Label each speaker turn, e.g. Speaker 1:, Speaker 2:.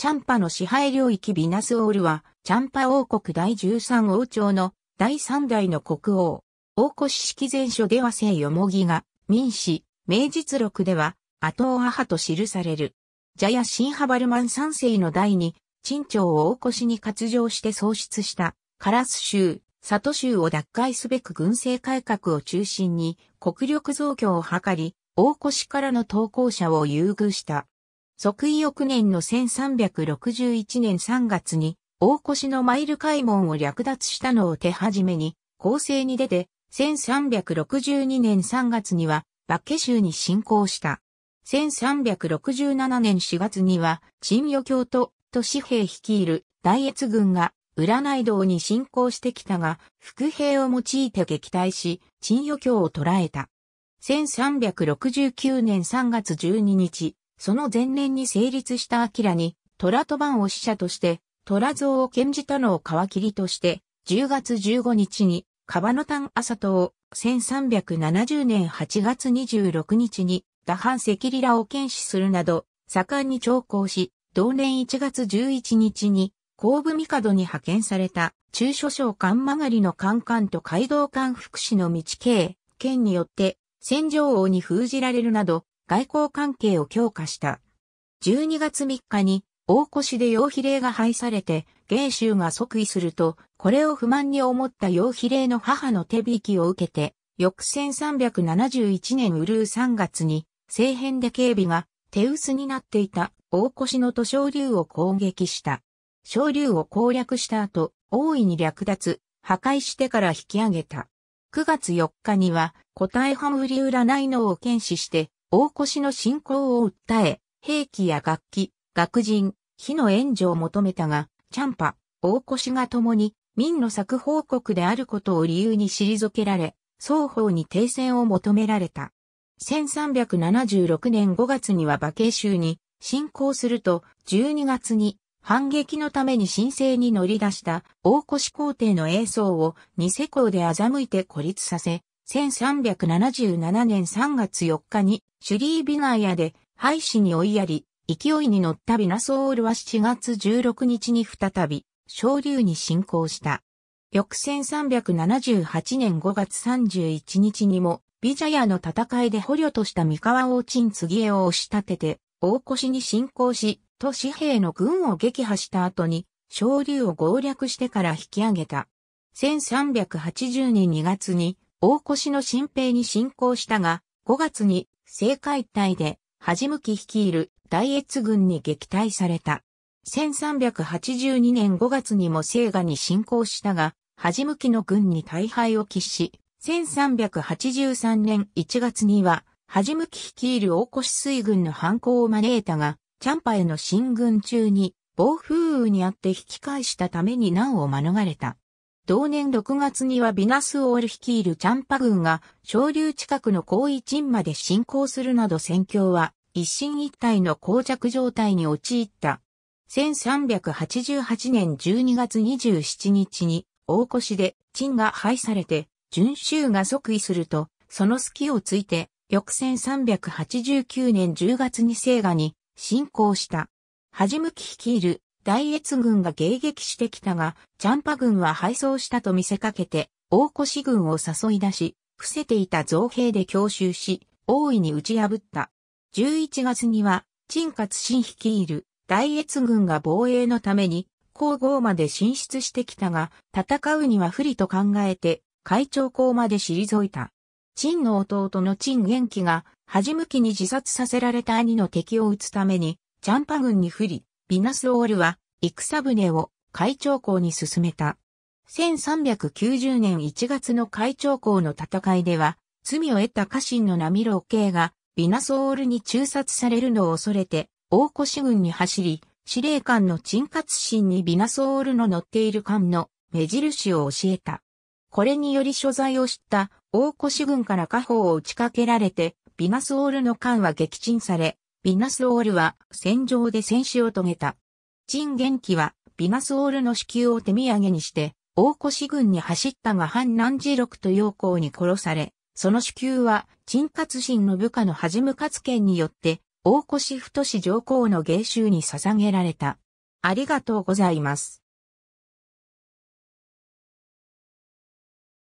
Speaker 1: チャンパの支配領域ビナスオールは、チャンパ王国第13王朝の第3代の国王。王古式前書では聖よもぎが、民史、名実録では、後をーアハと記される。ジャヤ・シンハバルマン3世の代に、陳朝を王古に割譲して創出した、カラス州、里州を奪回すべく軍政改革を中心に、国力増強を図り、王古からの投稿者を優遇した。即位翌年の1361年3月に、大越のマイル開門を略奪したのを手始めに、攻勢に出て、1362年3月には、バケ州に侵攻した。1367年4月には、陳与教と、都市兵率いる大越軍が、占い道に侵攻してきたが、副兵を用いて撃退し、陳与教を捕らえた。1369年3月12日、その前年に成立した明に、虎と番を使者として、虎像を献じたのを皮切りとして、10月15日に、川野丹朝を、1370年8月26日に、打セ赤リラを検視するなど、盛んに調校し、同年1月11日に、後部帝に派遣された、中書省官曲がりの官官と街道官福祉の道経、県によって、戦場王に封じられるなど、外交関係を強化した。12月3日に大越で洋比例が廃されて、芸州が即位すると、これを不満に思った洋比例の母の手引きを受けて、翌1371年ウルー3月に、政変で警備が手薄になっていた大越の都小竜を攻撃した。小竜を攻略した後、大いに略奪、破壊してから引き上げた。9月4日には、答えハ売り占い能を検視して、大越の信仰を訴え、兵器や楽器、学人、火の援助を求めたが、チャンパ、大越が共に、民の作報国であることを理由に退けられ、双方に停戦を求められた。1376年5月には馬慶州に侵攻すると、12月に反撃のために申請に乗り出した大越皇帝の栄宗をニセ港で欺いて孤立させ、1377年3月4日にシュリービナーヤで、廃止に追いやり、勢いに乗ったビナソールは7月16日に再び、昇竜に侵攻した。翌1378年5月31日にも、ビジャヤの戦いで捕虜とした三河王鎮次江を押し立てて、大越に侵攻し、都市兵の軍を撃破した後に、昇竜を合略してから引き上げた。1380年2月に、大越の新兵に侵攻したが、5月に正解隊で、はじむき率いる大越軍に撃退された。1382年5月にも聖河に侵攻したが、はじむきの軍に大敗を喫し、1383年1月には、はじむき率いる大越水軍の反抗を招いたが、チャンパへの進軍中に暴風雨にあって引き返したために難を免れた。同年6月にはビナスオール率いるチャンパ軍が、昇流近くの高位鎮まで進行するなど戦況は、一進一退の膠着状態に陥った。1388年12月27日に、大越で、鎮が廃されて、準州が即位すると、その隙をついて、翌1389年10月に聖河に、進行した。はじむき率いる大越軍が迎撃してきたが、チャンパ軍は敗走したと見せかけて、大越軍を誘い出し、伏せていた造兵で強襲し、大いに打ち破った。11月には、陳勝新率いる大越軍が防衛のために、皇后まで進出してきたが、戦うには不利と考えて、会長校まで退いた。陳の弟の陳元気が、初向きに自殺させられた兄の敵を撃つために、チャンパ軍に不利。ビナスオールは、戦船を海長港に進めた。1390年1月の海長港の戦いでは、罪を得た家臣のナミロ系が、ビナスオールに中殺されるのを恐れて、大越軍に走り、司令官の陳活心にビナスオールの乗っている艦の目印を教えた。これにより所在を知った大越軍から家宝を打ちかけられて、ビナスオールの艦は撃沈され、ヴィナスオールは戦場で戦死を遂げた。陳元気はヴィナスオールの支給を手土産にして、大越軍に走ったが反南次六と陽光に殺され、その支給は陳勝信の部下の恥無勝剣によって、大越太上皇の芸衆に捧げられた。ありがとうございます。